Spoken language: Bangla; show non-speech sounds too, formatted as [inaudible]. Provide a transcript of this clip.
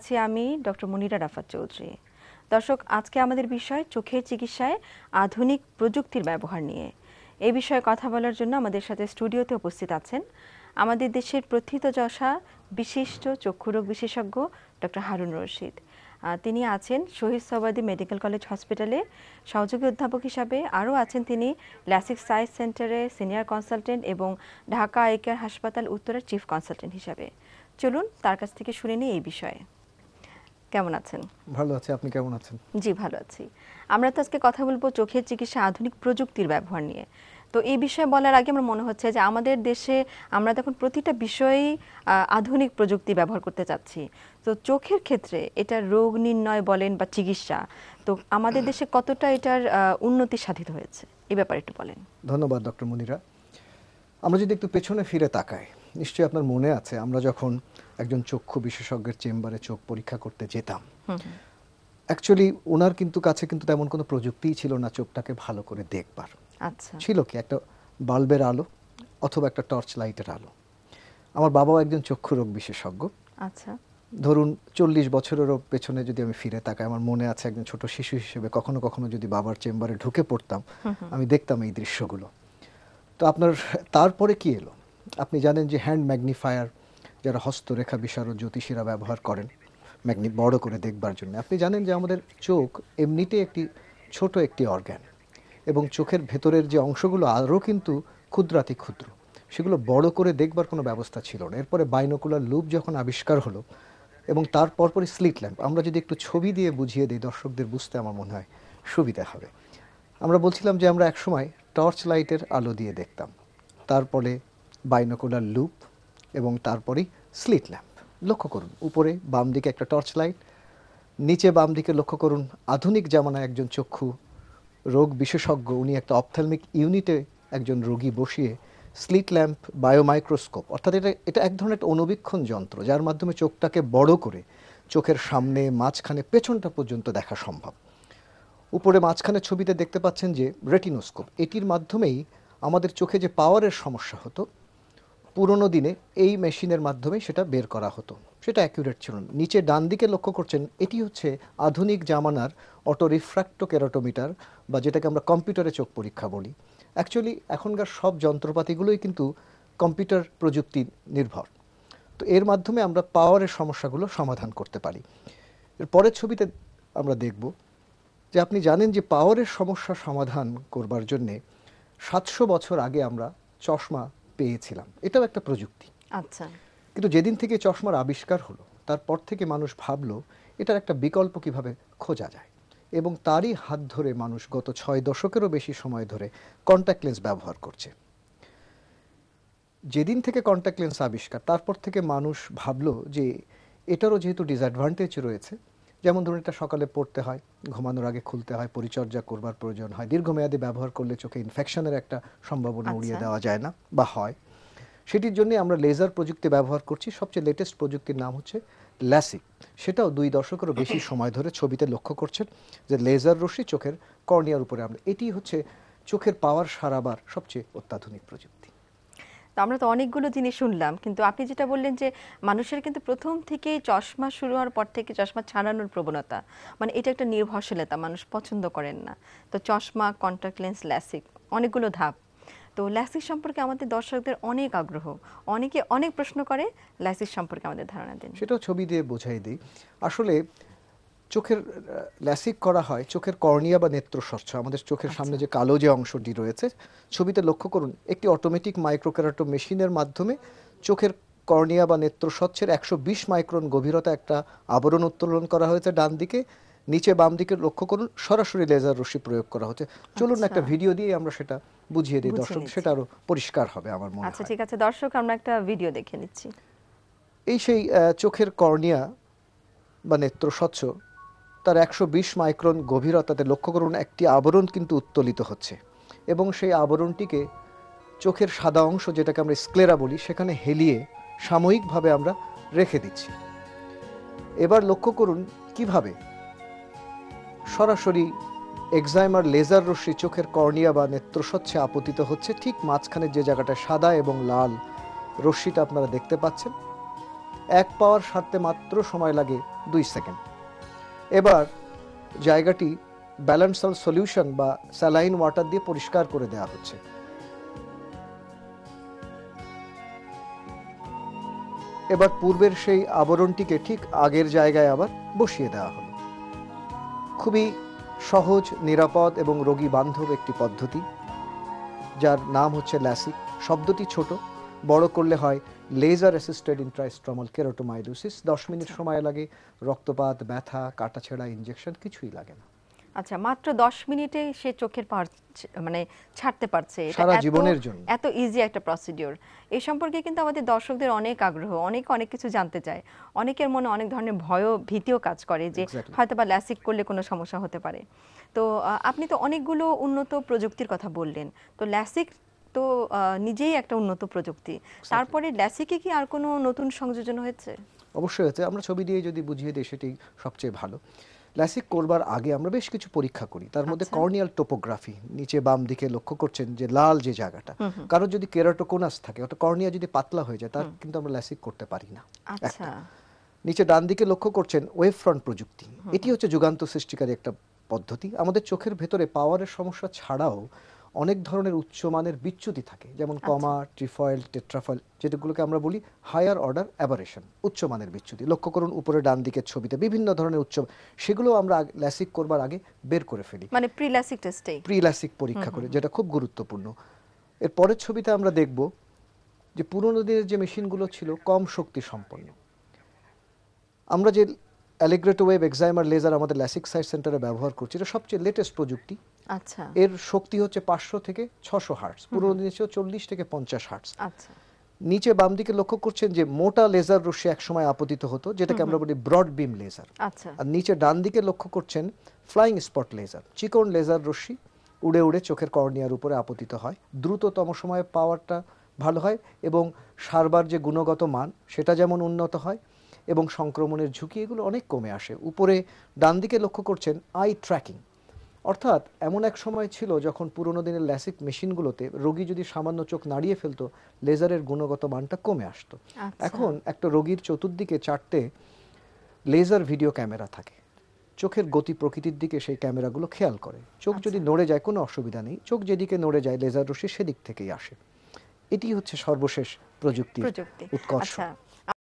আছি আমি ডক্টর মনিরা রাফাত চৌধুরী দর্শক আজকে আমাদের বিষয় চোখের চিকিৎসায় আধুনিক প্রযুক্তির ব্যবহার নিয়ে এই বিষয়ে কথা বলার জন্য আমাদের সাথে স্টুডিওতে উপস্থিত আছেন আমাদের দেশের প্রথিতযশা বিশিষ্ট চক্ষুরোগ বিশেষজ্ঞ ডক্টর হারুন রশিদ তিনি আছেন শহীদ সবাদি মেডিকেল কলেজ হসপিটালে সহযোগী অধ্যাপক হিসাবে আরও আছেন তিনি ল্যাসিক সায়েন্স সেন্টারে সিনিয়র কনসালটেন্ট এবং ঢাকা আইকেয়ার হাসপাতাল উত্তরের চিফ কনসালটেন্ট হিসাবে চলুন তার কাছ থেকে শুনে নিই এই বিষয়ে কেমন আছেন ভালো আছি আপনি কেমন আছেন জি ভালো আছি আমরা তো আজকে কথা বলবো চোখের চিকিৎসা আধুনিক প্রযুক্তির ব্যবহার নিয়ে তো এই বিষয়ে বলার আগে আমার মনে হচ্ছে যে আমাদের দেশে আমরা তখন প্রতিটা বিষয়েই আধুনিক প্রযুক্তি ব্যবহার করতে চাচ্ছি তো চোখের ক্ষেত্রে এটা রোগ নির্ণয় বলেন বা চিকিৎসা তো আমাদের দেশে কতটা এটার উন্নতি সাধিত হয়েছে এ ব্যাপারে একটু বলেন ধন্যবাদ ডক্টর মনিরা আমরা যদি একটু পেছনে ফিরে তাকাই নিশ্চয়ই আপনার মনে আছে আমরা যখন একজন চক্ষু বিশেষজ্ঞের চেম্বারে চোখ পরীক্ষা করতে যেতাম অ্যাকচুয়ালি ওনার কিন্তু কাছে কিন্তু তেমন কোনো প্রযুক্তিই ছিল না চোখটাকে ভালো করে দেখবার আচ্ছা ছিল কি একটা বাল্বের আলো অথবা একটা টর্চ লাইটের আলো আমার বাবাও একজন চক্ষু রোগ বিশেষজ্ঞ আচ্ছা ধরুন চল্লিশ বছরেরও পেছনে যদি আমি ফিরে তাকাই আমার মনে আছে একজন ছোট শিশু হিসেবে কখনো কখনো যদি বাবার চেম্বারে ঢুকে পড়তাম আমি দেখতাম এই দৃশ্যগুলো তো আপনার তারপরে কি এলো আপনি জানেন যে হ্যান্ড ম্যাগনিফায়ার যারা হস্তরেখা বিশারদ জ্যোতিষীরা ব্যবহার করেন ম্যাগনি বড় করে দেখবার জন্য আপনি জানেন যে আমাদের চোখ এমনিতে একটি ছোট একটি অর্গ্যান এবং চোখের ভেতরের যে অংশগুলো আরও কিন্তু ক্ষুদ্রাতি ক্ষুদ্র সেগুলো বড় করে দেখবার কোনো ব্যবস্থা ছিল না এরপরে বাইনোকুলার লুপ যখন আবিষ্কার হলো এবং তার পরপরই স্লিট ল্যাম্প আমরা যদি একটু ছবি দিয়ে বুঝিয়ে দিই দর্শকদের বুঝতে আমার মনে হয় সুবিধা হবে আমরা বলছিলাম যে আমরা একসময় টর্চ লাইটের আলো দিয়ে দেখতাম তারপরে বাইনোকুলার লুপ এবং তারপরেই স্লিট ল্যাম্প লক্ষ্য করুন উপরে বাম দিকে একটা টর্চ লাইট নিচে বাম দিকে লক্ষ্য করুন আধুনিক জামানায় একজন চক্ষু রোগ বিশেষজ্ঞ উনি একটা অপথ্যালমিক ইউনিটে একজন রোগী বসিয়ে স্লিট ল্যাম্প বায়োমাইক্রোস্কোপ অর্থাৎ এটা এটা এক ধরনের একটা অনুবীক্ষণ যন্ত্র যার মাধ্যমে চোখটাকে বড় করে চোখের সামনে মাঝখানে পেছনটা পর্যন্ত দেখা সম্ভব উপরে মাঝখানে ছবিতে দেখতে পাচ্ছেন যে রেটিনোস্কোপ এটির মাধ্যমেই আমাদের চোখে যে পাওয়ারের সমস্যা হতো পুরনো দিনে এই মেশিনের মাধ্যমে সেটা বের করা হতো সেটা অ্যাকিউরেট ছিল নিচে ডান দিকে লক্ষ্য করছেন এটি হচ্ছে আধুনিক জামানার অটো রিফ্র্যাক্টো ক্যারোটোমিটার বা যেটাকে আমরা কম্পিউটারে চোখ পরীক্ষা বলি অ্যাকচুয়ালি এখনকার সব যন্ত্রপাতিগুলোই কিন্তু কম্পিউটার প্রযুক্তি নির্ভর তো এর মাধ্যমে আমরা পাওয়ারের সমস্যাগুলো সমাধান করতে পারি এর পরের ছবিতে আমরা দেখব যে আপনি জানেন যে পাওয়ারের সমস্যা সমাধান করবার জন্যে সাতশো বছর আগে আমরা চশমা পেয়েছিলাম এটাও একটা প্রযুক্তি আচ্ছা কিন্তু যেদিন থেকে চশমার আবিষ্কার হলো তারপর থেকে মানুষ ভাবলো এটার একটা বিকল্প কিভাবে খোঁজা যায় এবং তারই হাত ধরে মানুষ গত ছয় দশকেরও বেশি সময় ধরে কন্ট্যাক্ট লেন্স ব্যবহার করছে যেদিন থেকে কন্ট্যাক্ট লেন্স আবিষ্কার তারপর থেকে মানুষ ভাবলো যে এটারও যেহেতু ডিসঅ্যাডভান্টেজ রয়েছে যেমন ধরুন এটা সকালে পড়তে হয় ঘুমানোর আগে খুলতে হয় পরিচর্যা করবার প্রয়োজন হয় দীর্ঘমেয়াদী ব্যবহার করলে চোখে ইনফেকশনের একটা সম্ভাবনা আচ্ছা। উড়িয়ে দেওয়া যায় না বা হয় সেটির জন্য আমরা লেজার প্রযুক্তি ব্যবহার করছি সবচেয়ে লেটেস্ট প্রযুক্তির নাম হচ্ছে ল্যাসিক সেটাও দুই দশকেরও বেশি [laughs] সময় ধরে ছবিতে লক্ষ্য করছেন যে লেজার রশ্মি চোখের কর্নিয়ার উপরে আমরা এটি হচ্ছে চোখের পাওয়ার সারাবার সবচেয়ে অত্যাধুনিক প্রযুক্তি তো আমরা তো অনেকগুলো জিনিস শুনলাম কিন্তু আপনি যেটা বললেন যে মানুষের কিন্তু প্রথম থেকে চশমা শুরু হওয়ার পর থেকে চশমা ছাড়ানোর প্রবণতা মানে এটা একটা নির্ভরশীলতা মানুষ পছন্দ করেন না তো চশমা কন্ট্যাক্ট লেন্স ল্যাসিক অনেকগুলো ধাপ তো ল্যাসিক সম্পর্কে আমাদের দর্শকদের অনেক আগ্রহ অনেকে অনেক প্রশ্ন করে ল্যাসিক সম্পর্কে আমাদের ধারণা দিন সেটাও ছবি দিয়ে বোঝাই দিই আসলে চোখের ল্যাসিক করা হয় চোখের কর্নিয়া বা নেত্র স্বচ্ছ আমাদের চোখের আচ্ছা। সামনে যে কালো যে অংশটি রয়েছে ছবিতে লক্ষ্য করুন একটি অটোমেটিক মাইক্রোকেরাটো মেশিনের মাধ্যমে চোখের কর্নিয়া বা নেত্র স্বচ্ছের একশো মাইক্রন গভীরতা একটা আবরণ উত্তোলন করা হয়েছে ডান দিকে নিচে বাম দিকে লক্ষ্য করুন সরাসরি লেজার রশ্মি প্রয়োগ করা হচ্ছে চলুন আচ্ছা। একটা ভিডিও দিয়ে আমরা সেটা বুঝিয়ে দিই দর্শক সেটা আরো পরিষ্কার হবে আমার মনে আচ্ছা ঠিক আছে দর্শক আমরা একটা ভিডিও দেখে নিচ্ছি এই সেই চোখের কর্নিয়া বা নেত্র স্বচ্ছ তার একশো বিশ মাইক্রন গভীরতাতে লক্ষ্য করুন একটি আবরণ কিন্তু উত্তোলিত হচ্ছে এবং সেই আবরণটিকে চোখের সাদা অংশ যেটাকে আমরা স্ক্লেরা বলি সেখানে হেলিয়ে সাময়িকভাবে আমরা রেখে দিচ্ছি এবার লক্ষ্য করুন কিভাবে সরাসরি এক্সাইমার লেজার রশ্মি চোখের কর্নিয়া বা নেত্রস্বচ্ছে আপতিত হচ্ছে ঠিক মাঝখানে যে জায়গাটা সাদা এবং লাল রশ্মিটা আপনারা দেখতে পাচ্ছেন এক পাওয়ার সারতে মাত্র সময় লাগে দুই সেকেন্ড এবার জায়গাটি ব্যালেন্স অল সলিউশন বা স্যালাইন ওয়াটার দিয়ে পরিষ্কার করে দেওয়া হচ্ছে এবার পূর্বের সেই আবরণটিকে ঠিক আগের জায়গায় আবার বসিয়ে দেওয়া হলো খুবই সহজ নিরাপদ এবং রোগী বান্ধব একটি পদ্ধতি যার নাম হচ্ছে ল্যাসিক শব্দটি ছোট বড় করলে হয় লেজার অ্যাসিস্টেড ইন্ট্রাস্ট্রমাল কেরোটোমাইলোসিস দশ মিনিট আচ্ছা। সময় লাগে রক্তপাত ব্যথা কাটা ছেঁড়া ইনজেকশন কিছুই লাগে না আচ্ছা মাত্র দশ মিনিটে সে চোখের পাওয়ার মানে ছাড়তে পারছে সারা জীবনের জন্য এত ইজি একটা প্রসিডিওর এ সম্পর্কে কিন্তু আমাদের দর্শকদের অনেক আগ্রহ অনেক অনেক কিছু জানতে চায় অনেকের মনে অনেক ধরনের ভয় ভীতিও কাজ করে যে হয়তো বা ল্যাসিক করলে কোনো সমস্যা হতে পারে তো আপনি তো অনেকগুলো উন্নত প্রযুক্তির কথা বললেন তো ল্যাসিক তো নিজেই একটা উন্নত প্রযুক্তি তারপরে ল্যাসিকে কি আর কোনো নতুন সংযোজন হয়েছে অবশ্যই হয়েছে আমরা ছবি দিয়ে যদি বুঝিয়ে দিই সেটি সবচেয়ে ভালো ল্যাসিক করবার আগে আমরা বেশ কিছু পরীক্ষা করি তার মধ্যে আচ্ছা। কর্নিয়াল টোপোগ্রাফি নিচে বাম দিকে লক্ষ্য করছেন যে লাল যে জায়গাটা কারণ যদি কেরাটোকোনাস থাকে অর্থাৎ কর্নিয়া যদি পাতলা হয়ে যায় তার কিন্তু আমরা ল্যাসিক করতে পারি না আচ্ছা নিচে ডান দিকে লক্ষ্য করছেন ওয়েভ ফ্রন্ট প্রযুক্তি এটি হচ্ছে যুগান্ত সৃষ্টিকারী একটা পদ্ধতি আমাদের চোখের ভেতরে পাওয়ারের সমস্যা ছাড়াও অনেক ধরনের উচ্চমানের বিচ্যুতি থাকে যেমন আচ্ছা। কমা ট্রিফয়েল টেট্রাফয়েল যেটাগুলোকে আমরা বলি হায়ার অর্ডার অ্যাবারেশন উচ্চমানের বিচ্যুতি লক্ষ্য করুন উপরে ডান দিকের ছবিতে বিভিন্ন ধরনের উচ্চ সেগুলো আমরা ল্যাসিক করবার আগে বের করে ফেলি মানে প্রি ল্যাসিক টেস্টে প্রি ল্যাসিক পরীক্ষা করে যেটা খুব গুরুত্বপূর্ণ এর পরের ছবিতে আমরা দেখব যে পুরনো দিনের যে মেশিনগুলো ছিল কম শক্তি সম্পন্ন আমরা যে অ্যালিগ্রেটো ওয়েভ এক্সাইমার লেজার আমাদের ল্যাসিক সাইট সেন্টারে ব্যবহার করছি এটা সবচেয়ে লেটেস্ট প্রযুক্তি আচ্ছা এর শক্তি হচ্ছে পাঁচশো থেকে ছশো হার্টস পুরোনো দিনে ছিল চল্লিশ থেকে পঞ্চাশ হার্টস আচ্ছা নিচে বাম দিকে লক্ষ্য করছেন যে মোটা লেজার রশ্মি একসময় আপতিত হতো যেটাকে আমরা বলি ব্রড বিম লেজার আর নিচে ডান দিকে লক্ষ্য করছেন ফ্লাইং স্পট লেজার চিকন লেজার রশ্মি উড়ে উড়ে চোখের কর্নিয়ার উপরে আপতিত হয় দ্রুততম সময়ে পাওয়ারটা ভালো হয় এবং সারবার যে গুণগত মান সেটা যেমন উন্নত হয় এবং সংক্রমণের ঝুঁকি এগুলো অনেক কমে আসে উপরে ডান দিকে লক্ষ্য করছেন আই ট্র্যাকিং অর্থাৎ এমন এক সময় ছিল যখন পুরনো দিনের ল্যাসিক মেশিনগুলোতে রোগী যদি সামান্য চোখ নাড়িয়ে ফেলতো লেজারের গুণগত মানটা কমে আসতো আচ্ছা। এখন একটা রোগীর চতুর্দিকে চারটে লেজার ভিডিও ক্যামেরা থাকে চোখের গতি প্রকৃতির দিকে সেই ক্যামেরাগুলো খেয়াল করে চোখ যদি আচ্ছা। নড়ে যায় কোনো অসুবিধা নেই চোখ যেদিকে নড়ে যায় লেজার রশ্মি সেদিক থেকেই আসে এটি হচ্ছে সর্বশেষ প্রযুক্তি উৎকর্ষ আচ্ছা।